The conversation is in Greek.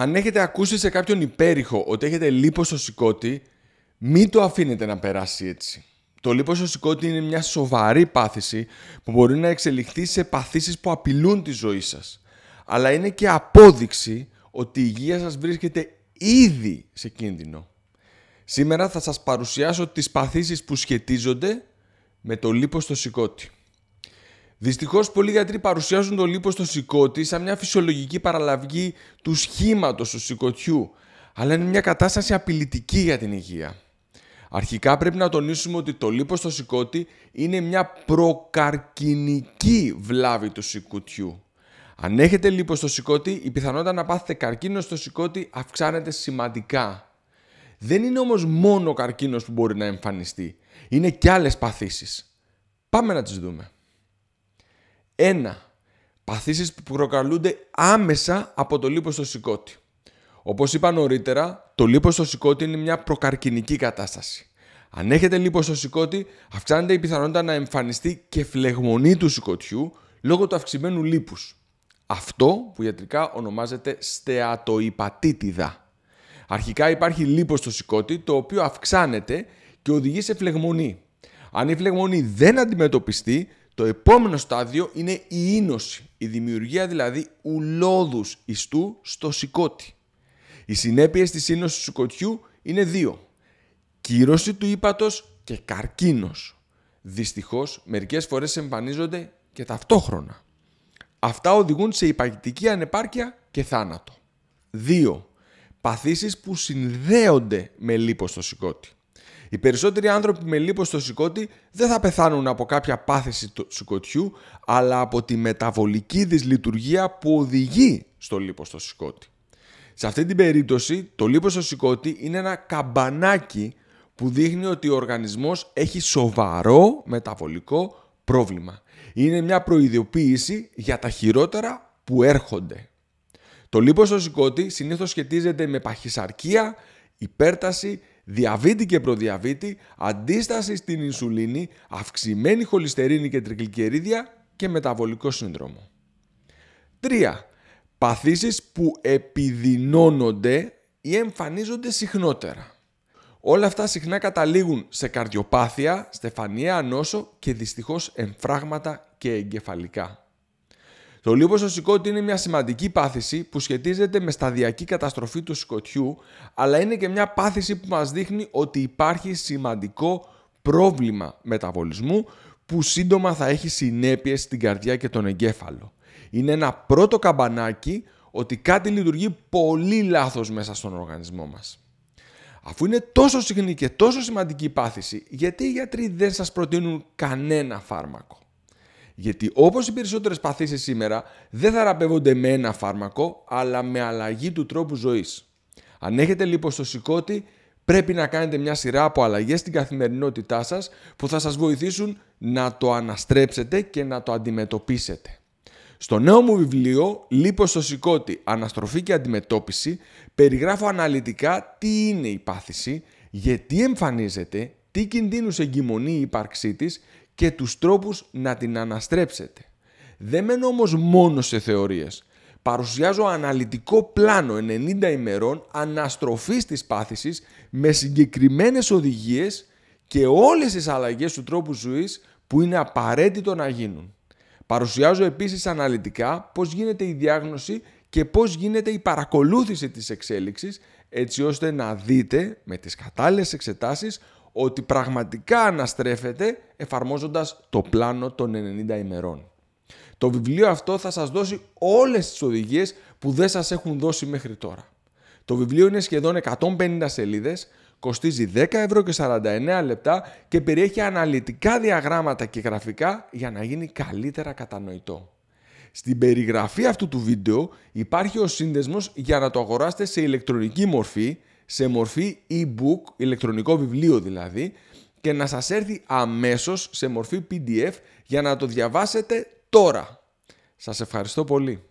αν έχετε ακούσει σε κάποιον υπέρηχο ότι έχετε λίπος στο σηκώτη, μην το αφήνετε να περάσει έτσι. Το λίπος στο σηκώτη είναι μια σοβαρή πάθηση που μπορεί να εξελιχθεί σε παθήσεις που απειλούν τη ζωή σας. Αλλά είναι και απόδειξη ότι η υγεία σας βρίσκεται ήδη σε κίνδυνο. Σήμερα θα σας παρουσιάσω τις παθήσεις που σχετίζονται με το λίπος στο σηκώτη. Δυστυχώς, πολλοί γιατροί παρουσιάζουν το λίπος στο σηκώτη σαν μια φυσιολογική παραλλαγή του σχήματος του σηκωτιού, αλλά είναι μια κατάσταση απειλητική για την υγεία. Αρχικά πρέπει να τονίσουμε ότι το λίπος στο σηκώτη είναι μια προκαρκινική βλάβη του σηκωτιού. Αν έχετε λίπος στο σηκώτη, η πιθανότητα να πάθετε καρκίνο στο σηκώτη αυξάνεται σημαντικά. Δεν είναι όμως μόνο ο καρκίνος που μπορεί να εμφανιστεί. Είναι και άλλες παθήσεις. Πάμε να τις δούμε. Ένα, παθήσεις που προκαλούνται άμεσα από το λίπος στο σηκώτη. Όπως είπα νωρίτερα, το λίπος στο σηκώτη είναι μια προκαρκινική κατάσταση. Αν έχετε λίπος στο σηκώτη, αυξάνεται η πιθανότητα να εμφανιστεί και φλεγμονή του σηκωτιού λόγω του αυξημένου λίπους. Αυτό που ιατρικά ονομάζεται στεατοϊπατήτιδα. Αρχικά υπάρχει λίπος στο σηκώτη, το οποίο αυξάνεται και οδηγεί σε φλεγμονή. Αν η φλεγμονή δεν αντιμετωπιστεί, το επόμενο στάδιο είναι η ίνωση, η δημιουργία δηλαδή ουλόδους ιστού στο σηκώτη. Οι συνέπειες της ίνωσης του σηκωτιού είναι δύο. Κύρωση του ύπατος και καρκίνος. Δυστυχώς, μερικές φορές εμφανίζονται και ταυτόχρονα. Αυτά οδηγούν σε υπαγητική ανεπάρκεια και θάνατο. 2. Παθήσεις που συνδέονται με λίπος στο σηκώτη. Οι περισσότεροι άνθρωποι με λίπος στο σηκώτη δεν θα πεθάνουν από κάποια πάθηση του σηκωτιού, αλλά από τη μεταβολική δυσλειτουργία που οδηγεί στο λίπος στο σηκώτη. Σε αυτή την περίπτωση, το λίπος στο σηκώτη είναι ένα καμπανάκι που δείχνει ότι ο οργανισμός έχει σοβαρό μεταβολικό πρόβλημα. Είναι μια προειδοποίηση για τα χειρότερα που έρχονται. Το λίπος στο σηκώτη συνήθως σχετίζεται με παχυσαρκία, υπέρταση, διαβήτη και προδιαβήτη, αντίσταση στην ινσουλίνη, αυξημένη χολυστερίνη και τρικλικερίδια και μεταβολικό σύνδρομο. 3. Παθήσεις που επιδεινώνονται ή εμφανίζονται συχνότερα. Όλα αυτά συχνά καταλήγουν σε καρδιοπάθεια, στεφανιαία νόσο και δυστυχώς εμφράγματα και εγκεφαλικά. Το λίπος σηκώτη είναι μια σημαντική πάθηση που σχετίζεται με σταδιακή καταστροφή του σκοτιού, αλλά είναι και μια πάθηση που μας δείχνει ότι υπάρχει σημαντικό πρόβλημα μεταβολισμού που σύντομα θα έχει συνέπειες στην καρδιά και τον εγκέφαλο. Είναι ένα πρώτο καμπανάκι ότι κάτι λειτουργεί πολύ λάθος μέσα στον οργανισμό μας. Αφού είναι τόσο συχνή και τόσο σημαντική η πάθηση, γιατί οι γιατροί δεν σας προτείνουν κανένα φάρμακο. Γιατί όπως οι περισσότερες παθήσεις σήμερα δεν θεραπεύονται με ένα φάρμακο, αλλά με αλλαγή του τρόπου ζωής. Αν έχετε λίπος στο σηκώτη, πρέπει να κάνετε μια σειρά από αλλαγές στην καθημερινότητά σας που θα σας βοηθήσουν να το αναστρέψετε και να το αντιμετωπίσετε. Στο νέο μου βιβλίο «Λίπος στο σηκώτη, αναστροφή και αντιμετώπιση» περιγράφω αναλυτικά τι είναι η πάθηση, γιατί εμφανίζεται, τι κινδύνους εγκυμονεί η ύπαρξή της και τους τρόπους να την αναστρέψετε. Δεν μένω όμως μόνος σε θεωρίες. Παρουσιάζω αναλυτικό πλάνο 90 ημερών αναστροφής της πάθησης με συγκεκριμένες οδηγίες και όλες τις αλλαγές του τρόπου ζωής που είναι απαραίτητο να γίνουν. Παρουσιάζω επίσης αναλυτικά πώς γίνεται η διάγνωση και πώς γίνεται η παρακολούθηση της εξέλιξης έτσι ώστε να δείτε με τις κατάλληλες εξετάσεις ότι πραγματικά αναστρέφεται εφαρμόζοντας το πλάνο των 90 ημερών. Το βιβλίο αυτό θα σας δώσει όλες τις οδηγίες που δεν σας έχουν δώσει μέχρι τώρα. Το βιβλίο είναι σχεδόν 150 σελίδες, κοστίζει 10 ευρώ και 49 λεπτά και περιέχει αναλυτικά διαγράμματα και γραφικά για να γίνει καλύτερα κατανοητό. Στην περιγραφή αυτού του βίντεο υπάρχει ο σύνδεσμος για να το αγοράσετε σε ηλεκτρονική μορφή σε μορφή e-book, ηλεκτρονικό βιβλίο δηλαδή, και να σας έρθει αμέσως σε μορφή PDF για να το διαβάσετε τώρα. Σας ευχαριστώ πολύ.